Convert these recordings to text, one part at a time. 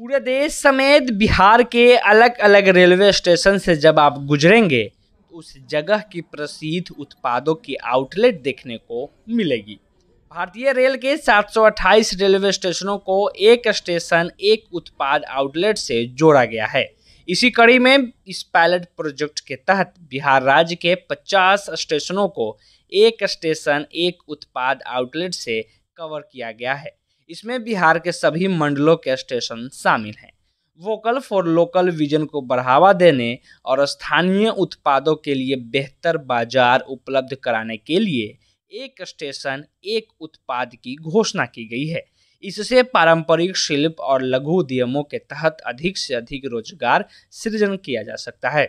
पूरे देश समेत बिहार के अलग अलग रेलवे स्टेशन से जब आप गुजरेंगे तो उस जगह की प्रसिद्ध उत्पादों की आउटलेट देखने को मिलेगी भारतीय रेल के 728 रेलवे स्टेशनों को एक स्टेशन एक उत्पाद आउटलेट से जोड़ा गया है इसी कड़ी में इस पायलट प्रोजेक्ट के तहत बिहार राज्य के 50 स्टेशनों को एक स्टेशन एक उत्पाद आउटलेट से कवर किया गया है इसमें बिहार के सभी मंडलों के स्टेशन शामिल हैं वोकल फॉर लोकल विजन को बढ़ावा देने और स्थानीय उत्पादों के लिए बेहतर बाजार उपलब्ध कराने के लिए एक स्टेशन एक उत्पाद की घोषणा की गई है इससे पारंपरिक शिल्प और लघु उद्यमों के तहत अधिक से अधिक रोजगार सृजन किया जा सकता है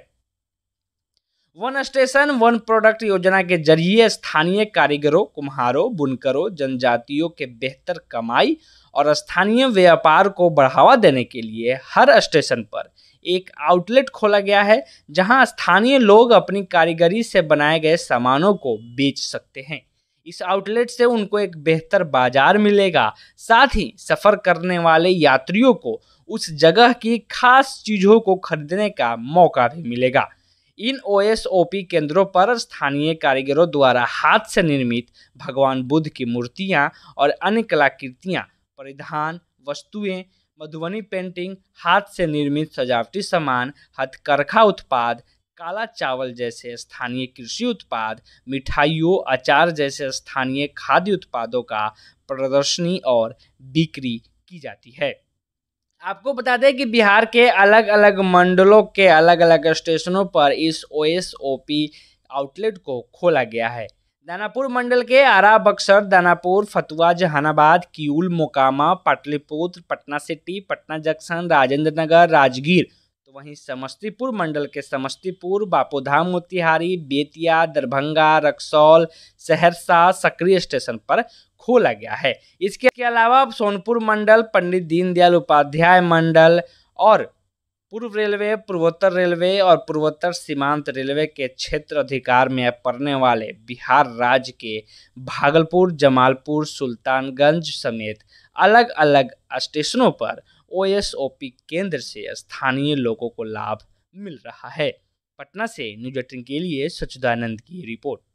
वन स्टेशन वन प्रोडक्ट योजना के जरिए स्थानीय कारीगरों कुम्हारों बुनकरों जनजातियों के बेहतर कमाई और स्थानीय व्यापार को बढ़ावा देने के लिए हर स्टेशन पर एक आउटलेट खोला गया है जहां स्थानीय लोग अपनी कारीगरी से बनाए गए सामानों को बेच सकते हैं इस आउटलेट से उनको एक बेहतर बाजार मिलेगा साथ ही सफ़र करने वाले यात्रियों को उस जगह की खास चीज़ों को खरीदने का मौका भी मिलेगा इन ओएसओपी केंद्रों पर स्थानीय कारीगरों द्वारा हाथ से निर्मित भगवान बुद्ध की मूर्तियाँ और अन्य कलाकृतियाँ परिधान वस्तुएं मधुबनी पेंटिंग हाथ से निर्मित सजावटी सामान हथकरखा उत्पाद काला चावल जैसे स्थानीय कृषि उत्पाद मिठाइयों अचार जैसे स्थानीय खाद्य उत्पादों का प्रदर्शनी और बिक्री की जाती है आपको बता दें कि बिहार के अलग अलग मंडलों के अलग अलग स्टेशनों पर इस O S O P outlet को खोला गया है दानापुर मंडल के आरा बक्सर दानापुर फतुआ जहानाबाद कीूल मोकामा पाटलिपुत्र पटना सिटी पटना जंक्शन राजेंद्र नगर राजगीर तो वहीं समस्तीपुर मंडल के समस्तीपुर बापूधाम मोतिहारी बेतिया दरभंगा रक्सौल सहरसा सक्रिय स्टेशन पर खोला गया है इसके अलावा सोनपुर मंडल पंडित दीनदयाल उपाध्याय मंडल और पूर्व रेलवे पूर्वोत्तर रेलवे और पूर्वोत्तर सीमांत रेलवे के क्षेत्र अधिकार में पड़ने वाले बिहार राज्य के भागलपुर जमालपुर सुल्तानगंज समेत अलग अलग स्टेशनों पर ओएसओपी केंद्र से स्थानीय लोगों को लाभ मिल रहा है पटना से न्यूज के लिए सचिदानंद की रिपोर्ट